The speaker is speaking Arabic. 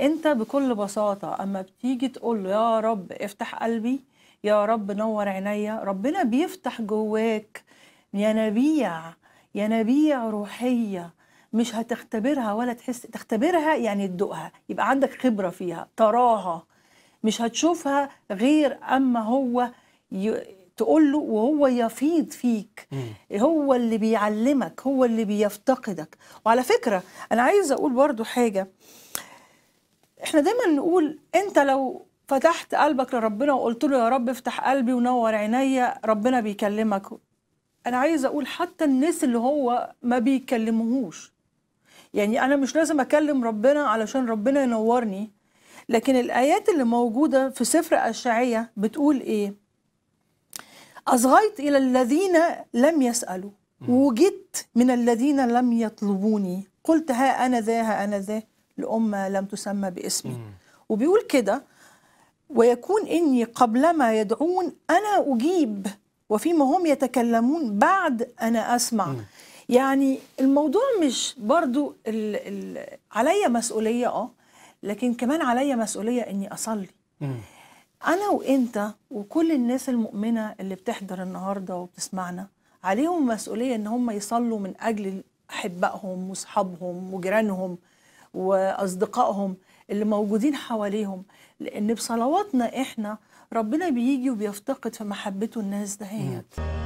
انت بكل بساطه اما بتيجي تقول له يا رب افتح قلبي يا رب نور عينيا ربنا بيفتح جواك ينابيع ينابيع روحيه مش هتختبرها ولا تحس تختبرها يعني تدوقها يبقى عندك خبره فيها تراها مش هتشوفها غير اما هو ي... تقول له وهو يفيض فيك مم. هو اللي بيعلمك هو اللي بيفتقدك وعلى فكره انا عايزه اقول برضو حاجه احنا دايما نقول انت لو فتحت قلبك لربنا وقلت له يا رب افتح قلبي ونور عينيا ربنا بيكلمك انا عايز اقول حتى الناس اللي هو ما بيكلمهوش يعني انا مش لازم اكلم ربنا علشان ربنا ينورني لكن الايات اللي موجوده في سفر اشعياء بتقول ايه اصغيت الى الذين لم يسالوا وجدت من الذين لم يطلبوني قلت ها انا ذا ها انا ذا لأمة لم تسمى باسمي وبيقول كده ويكون إني قبلما يدعون أنا أجيب وفيما هم يتكلمون بعد أنا أسمع مم. يعني الموضوع مش برضو ال ال عليا مسؤولية اه لكن كمان عليا مسؤولية إني أصلي مم. أنا وإنت وكل الناس المؤمنة اللي بتحضر النهاردة وبتسمعنا عليهم مسؤولية إن هم يصلوا من أجل أحبائهم وأصحابهم وجيرانهم واصدقائهم اللي موجودين حواليهم لان بصلواتنا احنا ربنا بيجي وبيفتقد في محبته الناس دهيت